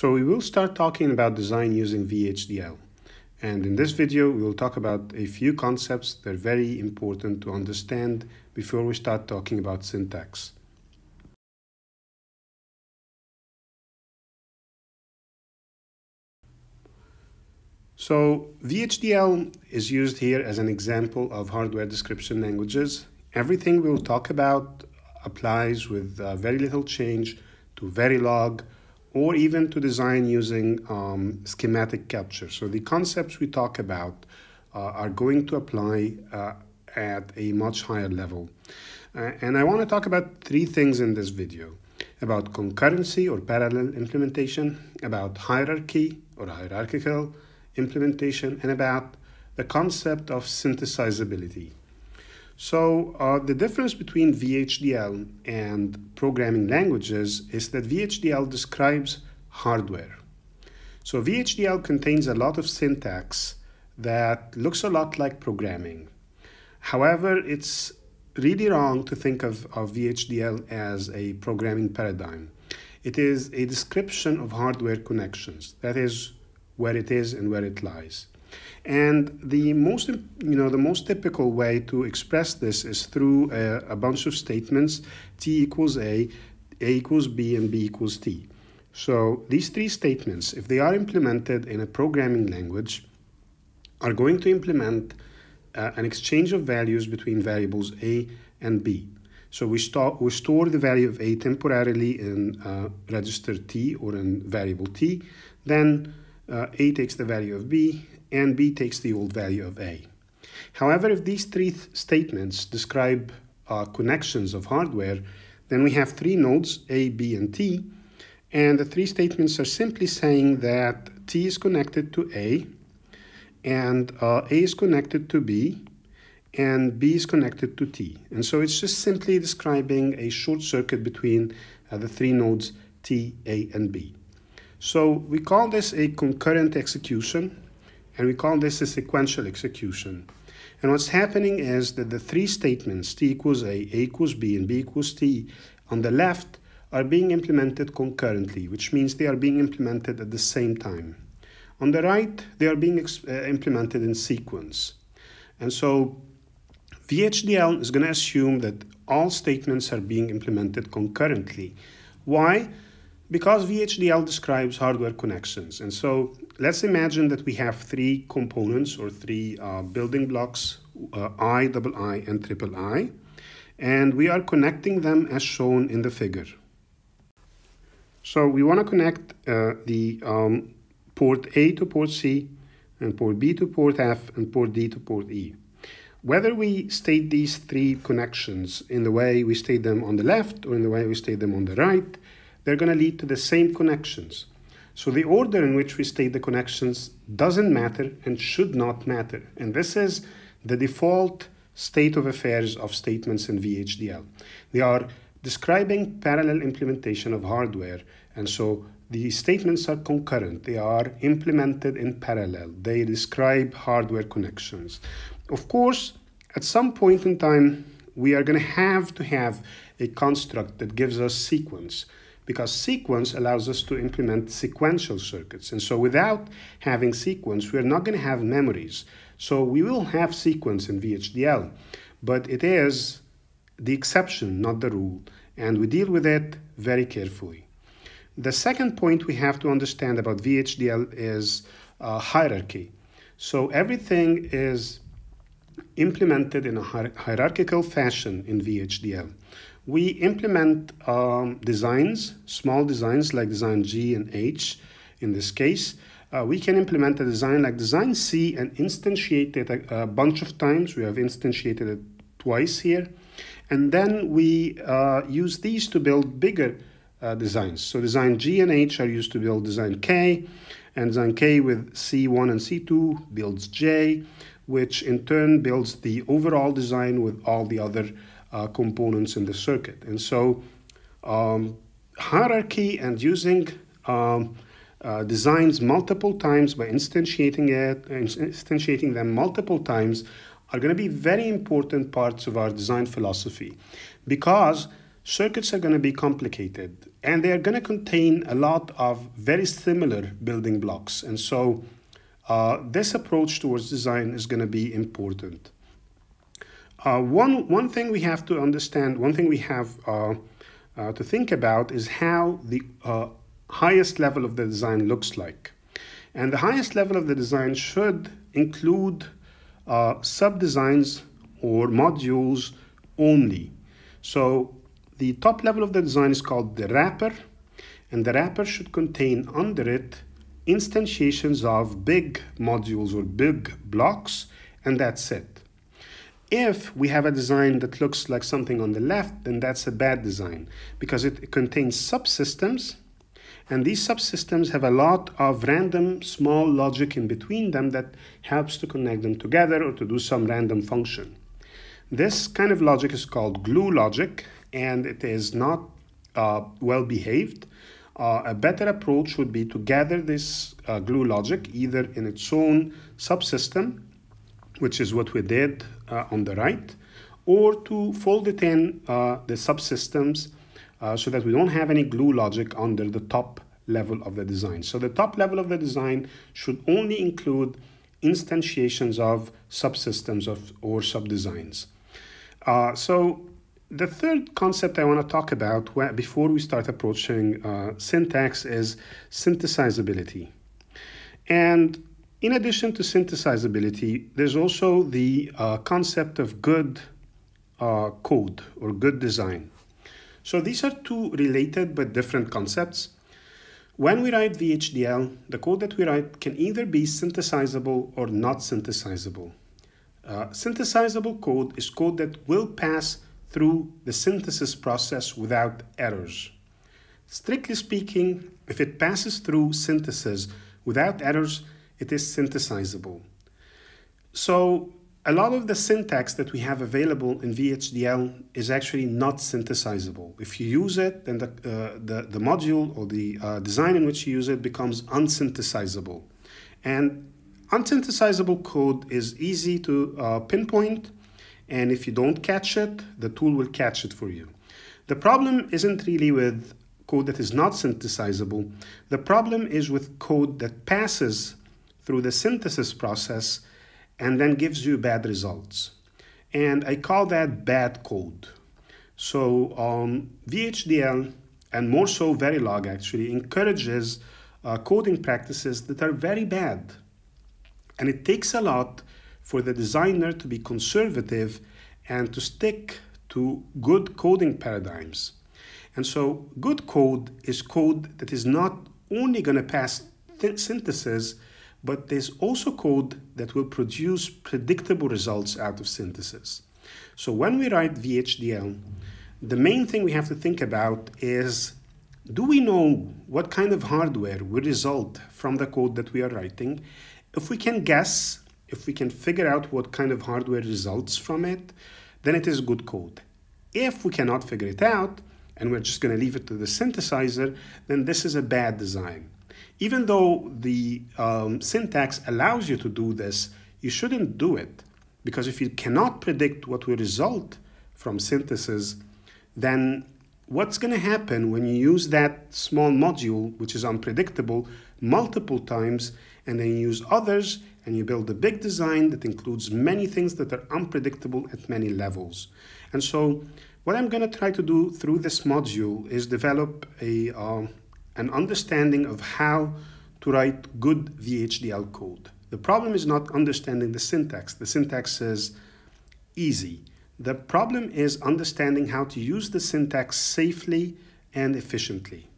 So we will start talking about design using VHDL. And in this video, we will talk about a few concepts that are very important to understand before we start talking about syntax. So VHDL is used here as an example of hardware description languages. Everything we'll talk about applies with uh, very little change to Verilog, or even to design using um, schematic capture. So the concepts we talk about uh, are going to apply uh, at a much higher level. Uh, and I want to talk about three things in this video about concurrency or parallel implementation, about hierarchy or hierarchical implementation, and about the concept of synthesizability. So uh, the difference between VHDL and programming languages is that VHDL describes hardware. So VHDL contains a lot of syntax that looks a lot like programming. However, it's really wrong to think of, of VHDL as a programming paradigm. It is a description of hardware connections. That is where it is and where it lies. And the most, you know, the most typical way to express this is through a, a bunch of statements, t equals a, a equals b, and b equals t. So these three statements, if they are implemented in a programming language, are going to implement uh, an exchange of values between variables a and b. So we, st we store the value of a temporarily in uh, register t or in variable t. Then uh, a takes the value of b and b takes the old value of a. However, if these three th statements describe uh, connections of hardware, then we have three nodes, a, b, and t, and the three statements are simply saying that T is connected to A, and uh, A is connected to B, and B is connected to T. And so it's just simply describing a short circuit between uh, the three nodes T, A, and B. So we call this a concurrent execution, and we call this a sequential execution. And what's happening is that the three statements, t equals a, a equals b, and b equals t, on the left are being implemented concurrently, which means they are being implemented at the same time. On the right, they are being uh, implemented in sequence. And so VHDL is going to assume that all statements are being implemented concurrently. Why? Because VHDL describes hardware connections. And so let's imagine that we have three components or three uh, building blocks, uh, I, double I, and triple I, and we are connecting them as shown in the figure. So we want to connect uh, the um, port A to port C, and port B to port F, and port D to port E. Whether we state these three connections in the way we state them on the left or in the way we state them on the right, they're going to lead to the same connections. So the order in which we state the connections doesn't matter and should not matter. And this is the default state of affairs of statements in VHDL. They are describing parallel implementation of hardware. And so the statements are concurrent. They are implemented in parallel. They describe hardware connections. Of course, at some point in time, we are going to have to have a construct that gives us sequence because sequence allows us to implement sequential circuits. And so without having sequence, we're not going to have memories. So we will have sequence in VHDL, but it is the exception, not the rule. And we deal with it very carefully. The second point we have to understand about VHDL is uh, hierarchy. So everything is implemented in a hierarchical fashion in VHDL we implement um, designs, small designs like design G and H in this case. Uh, we can implement a design like design C and instantiate it a, a bunch of times. We have instantiated it twice here. And then we uh, use these to build bigger uh, designs. So design G and H are used to build design K, and design K with C1 and C2 builds J, which in turn builds the overall design with all the other uh, components in the circuit. And so um, hierarchy and using um, uh, designs multiple times by instantiating it, instantiating them multiple times, are going to be very important parts of our design philosophy, because circuits are going to be complicated and they are going to contain a lot of very similar building blocks, and so. Uh, this approach towards design is going to be important. Uh, one, one thing we have to understand, one thing we have uh, uh, to think about is how the uh, highest level of the design looks like. And the highest level of the design should include uh, sub-designs or modules only. So the top level of the design is called the wrapper, and the wrapper should contain under it instantiations of big modules or big blocks, and that's it. If we have a design that looks like something on the left, then that's a bad design because it contains subsystems and these subsystems have a lot of random small logic in between them that helps to connect them together or to do some random function. This kind of logic is called glue logic and it is not uh, well behaved. Uh, a better approach would be to gather this uh, glue logic either in its own subsystem which is what we did uh, on the right, or to fold it in uh, the subsystems uh, so that we don't have any glue logic under the top level of the design. So the top level of the design should only include instantiations of subsystems of or subdesigns. Uh, so the third concept I want to talk about where, before we start approaching uh, syntax is synthesizability. And in addition to synthesizability, there's also the uh, concept of good uh, code or good design. So these are two related but different concepts. When we write VHDL, the code that we write can either be synthesizable or not synthesizable. Uh, synthesizable code is code that will pass through the synthesis process without errors. Strictly speaking, if it passes through synthesis without errors, it is synthesizable. So a lot of the syntax that we have available in VHDL is actually not synthesizable. If you use it, then the, uh, the, the, module or the uh, design in which you use it becomes unsynthesizable. And unsynthesizable code is easy to uh, pinpoint, and if you don't catch it, the tool will catch it for you. The problem isn't really with code that is not synthesizable. The problem is with code that passes through the synthesis process and then gives you bad results. And I call that bad code. So um, VHDL, and more so Verilog actually, encourages uh, coding practices that are very bad. And it takes a lot for the designer to be conservative and to stick to good coding paradigms. And so good code is code that is not only going to pass synthesis, but there's also code that will produce predictable results out of synthesis. So when we write VHDL, the main thing we have to think about is do we know what kind of hardware will result from the code that we are writing? If we can guess, if we can figure out what kind of hardware results from it, then it is good code. If we cannot figure it out, and we're just going to leave it to the synthesizer, then this is a bad design even though the um, syntax allows you to do this, you shouldn't do it. Because if you cannot predict what will result from synthesis, then what's going to happen when you use that small module, which is unpredictable, multiple times, and then you use others, and you build a big design that includes many things that are unpredictable at many levels. And so what I'm going to try to do through this module is develop a uh, an understanding of how to write good VHDL code. The problem is not understanding the syntax. The syntax is easy. The problem is understanding how to use the syntax safely and efficiently.